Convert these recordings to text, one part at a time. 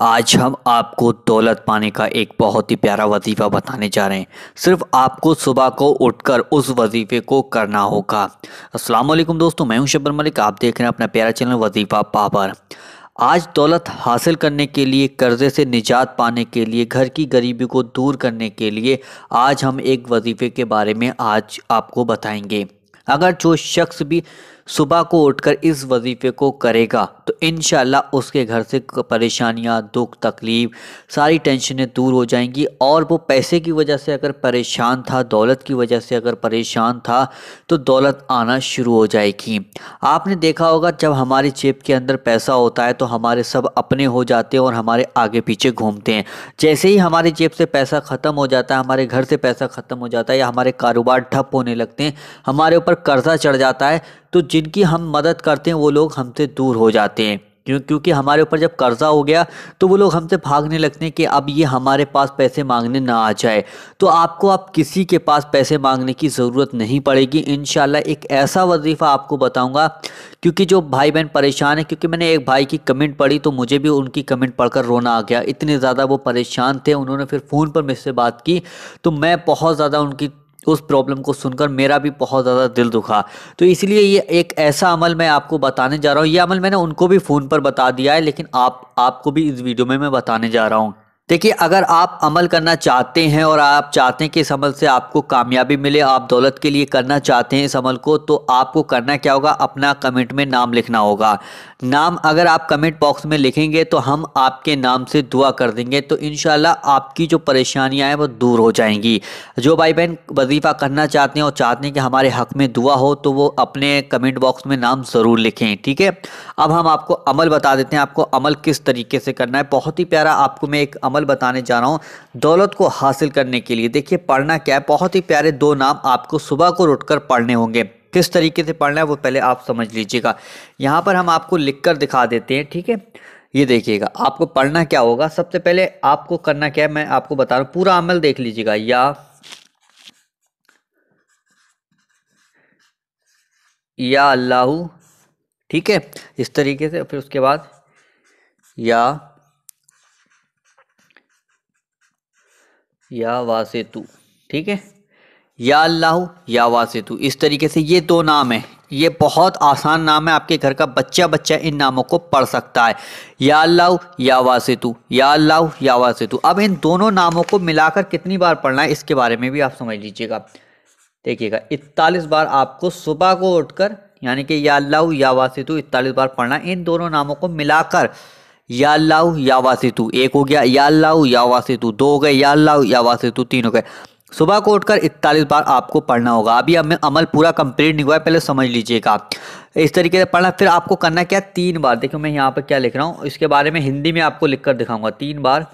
आज हम आपको दौलत पाने का एक बहुत ही प्यारा वजीफ़ा बताने जा रहे हैं सिर्फ आपको सुबह को उठकर उस वजीफ़े को करना होगा अस्सलाम वालेकुम दोस्तों मैं हूं शबर मलिक आप देख रहे हैं अपना प्यारा चैनल वजीफ़ा पावर आज दौलत हासिल करने के लिए कर्ज़े से निजात पाने के लिए घर की गरीबी को दूर करने के लिए आज हम एक वजीफ़े के बारे में आज आपको बताएंगे अगर जो शख्स भी सुबह को उठकर इस वजीफे को करेगा तो इन उसके घर से परेशानियाँ दुख तकलीफ सारी टेंशनें दूर हो जाएंगी और वो पैसे की वजह से अगर परेशान था दौलत की वजह से अगर परेशान था तो दौलत आना शुरू हो जाएगी आपने देखा होगा जब हमारी जेब के अंदर पैसा होता है तो हमारे सब अपने हो जाते हैं और हमारे आगे पीछे घूमते हैं जैसे ही हमारी जेब से पैसा ख़त्म हो जाता है हमारे घर से पैसा ख़त्म हो जाता है या हमारे कारोबार ठप होने लगते हैं हमारे ऊपर कर्जा चढ़ जाता है तो जिनकी हम मदद करते हैं वो लोग हमसे दूर हो जाते हैं क्यों क्योंकि हमारे ऊपर जब कर्ज़ा हो गया तो वो लोग हमसे भागने लगते हैं कि अब ये हमारे पास पैसे मांगने ना आ जाए तो आपको आप किसी के पास पैसे मांगने की ज़रूरत नहीं पड़ेगी इन एक ऐसा वजीफ़ा आपको बताऊंगा क्योंकि जो भाई बहन परेशान है क्योंकि मैंने एक भाई की कमेंट पढ़ी तो मुझे भी उनकी कमेंट पढ़कर रोना आ गया इतने ज़्यादा वो परेशान थे उन्होंने फिर फ़ोन पर मुझसे बात की तो मैं बहुत ज़्यादा उनकी उस प्रॉब्लम को सुनकर मेरा भी बहुत ज़्यादा दिल दुखा तो इसलिए ये एक ऐसा अमल मैं आपको बताने जा रहा हूँ ये अमल मैंने उनको भी फ़ोन पर बता दिया है लेकिन आप आपको भी इस वीडियो में मैं बताने जा रहा हूँ देखिए अगर आप अमल करना चाहते हैं और आप चाहते हैं कि इस अमल से आपको कामयाबी मिले आप दौलत के लिए करना चाहते हैं इस अमल को तो आपको करना क्या होगा अपना कमेंट में नाम लिखना होगा नाम अगर आप कमेंट बॉक्स में लिखेंगे तो हम आपके नाम से दुआ कर देंगे तो इन आपकी जो परेशानियाँ हैं वो दूर हो जाएंगी जो भाई बहन वजीफ़ा करना चाहते हैं और चाहते हैं कि हमारे हक में दुआ हो तो वो अपने कमेंट बॉक्स में नाम ज़रूर लिखें ठीक है अब हम आपको अमल बता देते हैं आपको अमल किस तरीके से करना है बहुत ही प्यारा आपको मैं एक अमल अमल बताने जा रहा हूँ दौलत को हासिल करने के लिए देखिए पढ़ना क्या है बहुत ही प्यारे दो नाम आपको सुबह को उठकर पढ़ने होंगे किस तरीके से पढ़ना है वो पहले आप समझ लीजिएगा यहाँ पर हम आपको लिख कर दिखा देते हैं ठीक है ये देखिएगा आपको पढ़ना क्या होगा सबसे पहले आपको करना क्या है मैं आपको बता रहा हूँ पूरा अमल देख लीजिएगा या या अल्लाह ठीक है इस तरीके से फिर उसके बाद या या वासेतु ठीक है या अल्लाह या वासेतु इस तरीके से ये दो नाम है ये बहुत आसान नाम है आपके घर का बच्चा बच्चा इन नामों को पढ़ सकता है या अल्लाह या वासेतु या अल्लाह या वासेतु अब इन दोनों नामों को मिलाकर कितनी बार पढ़ना है इसके बारे में भी आप समझ लीजिएगा देखिएगा इकतालीस बार आपको सुबह को उठकर यानी कि या अल्लाह या वासेतु इकतालीस बार पढ़ना इन दोनों नामों को मिलाकर या लाओ या वासितु एक हो गया या लाओ या वासितु दो हो गए या लाओ या वासितु तीन हो गए सुबह को उठकर इकतालीस बार आपको पढ़ना होगा अभी हमें अमल पूरा कंप्लीट नहीं हुआ है पहले समझ लीजिएगा इस तरीके से पढ़ना फिर आपको करना क्या तीन बार देखो मैं यहाँ पर क्या लिख रहा हूँ इसके बारे में हिंदी में आपको लिख कर दिखाऊंगा तीन बार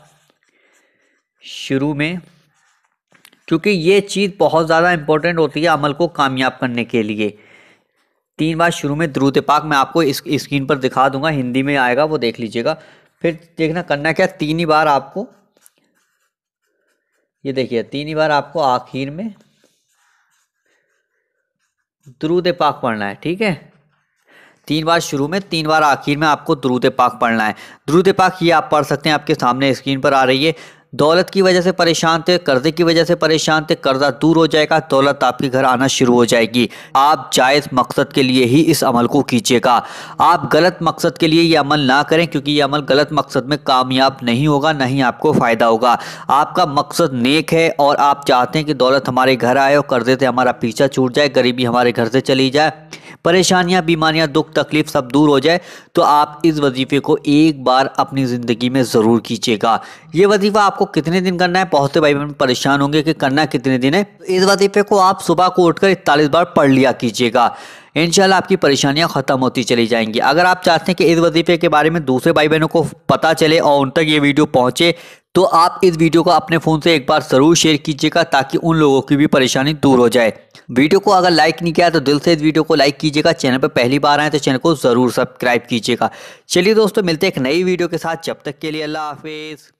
शुरू में क्योंकि ये चीज़ बहुत ज़्यादा इम्पोर्टेंट होती है अमल को कामयाब करने के लिए तीन बार शुरू में द्रुत पाक मैं आपको इस स्क्रीन पर दिखा दूंगा हिंदी में आएगा वो देख लीजिएगा फिर देखना करना क्या तीन ही बार आपको ये देखिए तीन ही बार आपको आखिर में द्रुत पाक पढ़ना है ठीक है तीन बार शुरू में तीन बार आखिर में आपको द्रुत पाक पढ़ना है द्रुत पाक ये आप पढ़ सकते हैं आपके सामने स्क्रीन पर आ रही है दौलत की वजह से परेशान थे कर्जे की वजह से परेशान थे कर्जा दूर हो जाएगा दौलत आपके घर आना शुरू हो जाएगी आप जायज़ मकसद के लिए ही इस अमल को कीजिएगा आप गलत मकसद के लिए यह अमल ना करें क्योंकि ये अमल गलत मकसद में कामयाब नहीं होगा ना ही आपको फ़ायदा होगा आपका मकसद नेक है और आप चाहते हैं कि दौलत हमारे घर आए और कर्जे से हमारा पीछा छूट जाए गरीबी हमारे घर से चली जाए परेशानियां बीमारियां दुख तकलीफ सब दूर हो जाए तो आप इस वजीफ़े को एक बार अपनी ज़िंदगी में ज़रूर कीजिएगा ये वजीफ़ा आपको कितने दिन करना है बहुत भाई बहन परेशान होंगे कि करना कितने दिन है इस वजीफ़े को आप सुबह को उठकर इकतालीस बार पढ़ लिया कीजिएगा इन आपकी परेशानियाँ ख़त्म होती चली जाएंगी अगर आप चाहते हैं कि इस वजीफे के बारे में दूसरे भाई बहनों को पता चले और उन तक ये वीडियो पहुँचे तो आप इस वीडियो को अपने फ़ोन से एक बार ज़रूर शेयर कीजिएगा ताकि उन लोगों की भी परेशानी दूर हो जाए वीडियो को अगर लाइक नहीं किया तो दिल से इस वीडियो को लाइक कीजिएगा चैनल पर पहली बार आए तो चैनल को ज़रूर सब्सक्राइब कीजिएगा चलिए दोस्तों मिलते हैं एक नई वीडियो के साथ जब तक के लिए अल्लाह हाफिज़